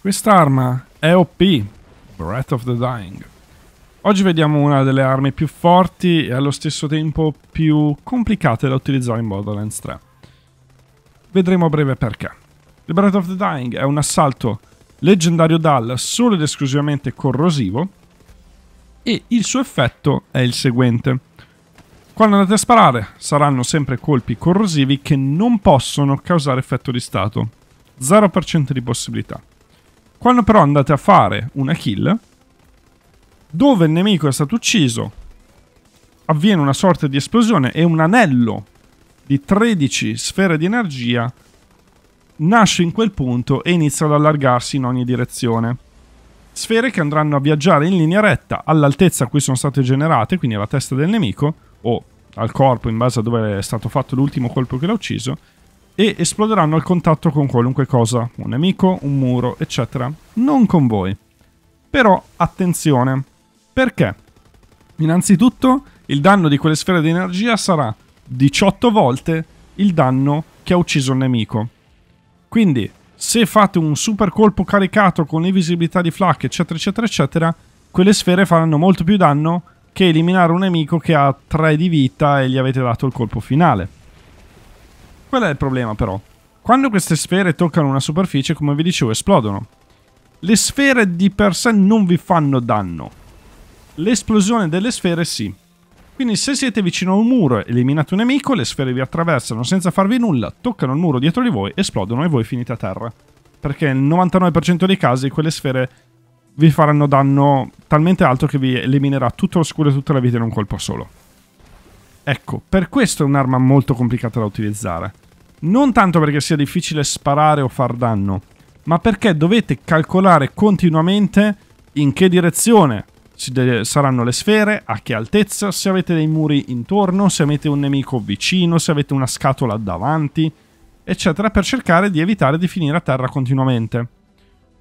Quest'arma è OP, Breath of the Dying. Oggi vediamo una delle armi più forti e allo stesso tempo più complicate da utilizzare in Borderlands 3. Vedremo a breve perché. Il Breath of the Dying è un assalto leggendario dal solo ed esclusivamente corrosivo e il suo effetto è il seguente. Quando andate a sparare saranno sempre colpi corrosivi che non possono causare effetto di stato. 0% di possibilità. Quando però andate a fare una kill, dove il nemico è stato ucciso, avviene una sorta di esplosione e un anello di 13 sfere di energia nasce in quel punto e inizia ad allargarsi in ogni direzione. Sfere che andranno a viaggiare in linea retta all'altezza a cui sono state generate, quindi alla testa del nemico, o al corpo in base a dove è stato fatto l'ultimo colpo che l'ha ucciso, e esploderanno al contatto con qualunque cosa, un nemico, un muro, eccetera. Non con voi. Però attenzione, perché? Innanzitutto il danno di quelle sfere di energia sarà 18 volte il danno che ha ucciso il nemico. Quindi, se fate un super colpo caricato con invisibilità di flak, eccetera, eccetera, eccetera, quelle sfere faranno molto più danno che eliminare un nemico che ha 3 di vita e gli avete dato il colpo finale. Qual è il problema però? Quando queste sfere toccano una superficie, come vi dicevo, esplodono. Le sfere di per sé non vi fanno danno. L'esplosione delle sfere sì. Quindi se siete vicino a un muro e eliminate un nemico, le sfere vi attraversano senza farvi nulla, toccano il muro dietro di voi, esplodono e voi finite a terra. Perché nel 99% dei casi quelle sfere vi faranno danno talmente alto che vi eliminerà tutto lo scudo e tutta la vita in un colpo solo. Ecco, per questo è un'arma molto complicata da utilizzare. Non tanto perché sia difficile sparare o far danno, ma perché dovete calcolare continuamente in che direzione saranno le sfere, a che altezza, se avete dei muri intorno, se avete un nemico vicino, se avete una scatola davanti, eccetera, per cercare di evitare di finire a terra continuamente.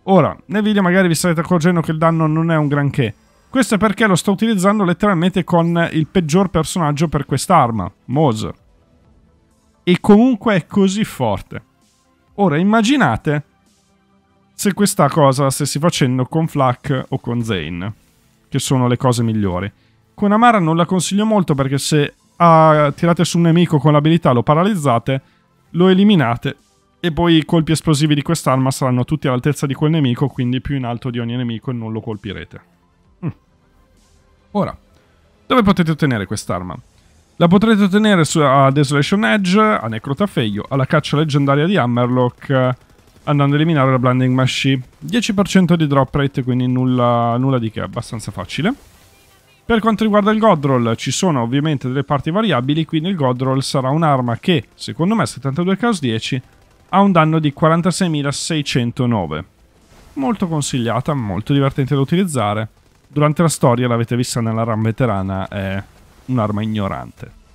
Ora, nel video magari vi starete accorgendo che il danno non è un granché, questo è perché lo sto utilizzando letteralmente con il peggior personaggio per quest'arma, Mose. E comunque è così forte. Ora immaginate se questa cosa la stessi facendo con Flak o con Zane, che sono le cose migliori. Con Amara non la consiglio molto perché se ah, tirate su un nemico con l'abilità lo paralizzate, lo eliminate e poi i colpi esplosivi di quest'arma saranno tutti all'altezza di quel nemico, quindi più in alto di ogni nemico e non lo colpirete. Ora, dove potete ottenere quest'arma? La potrete ottenere su, a Desolation Edge, a Necrotafeio, alla caccia leggendaria di Hammerlock, andando a eliminare la Blending Machine. 10% di drop rate, quindi nulla, nulla di che, abbastanza facile. Per quanto riguarda il Godroll ci sono ovviamente delle parti variabili, quindi il Godroll sarà un'arma che, secondo me 72 Chaos 10, ha un danno di 46.609. Molto consigliata, molto divertente da utilizzare durante la storia l'avete vista nella RAM veterana è un'arma ignorante.